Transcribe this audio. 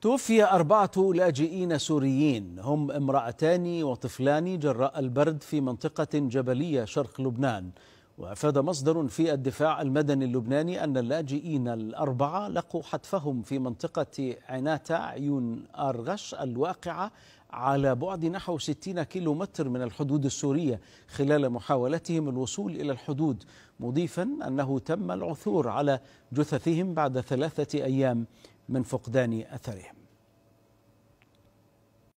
توفي أربعة لاجئين سوريين هم امرأتان وطفلان جراء البرد في منطقة جبلية شرق لبنان وأفاد مصدر في الدفاع المدني اللبناني أن اللاجئين الأربعة لقوا حتفهم في منطقة عناتا عيون أرغش الواقعة على بعد نحو 60 كيلو متر من الحدود السورية خلال محاولتهم الوصول إلى الحدود مضيفا أنه تم العثور على جثثهم بعد ثلاثة أيام من فقدان أثرهم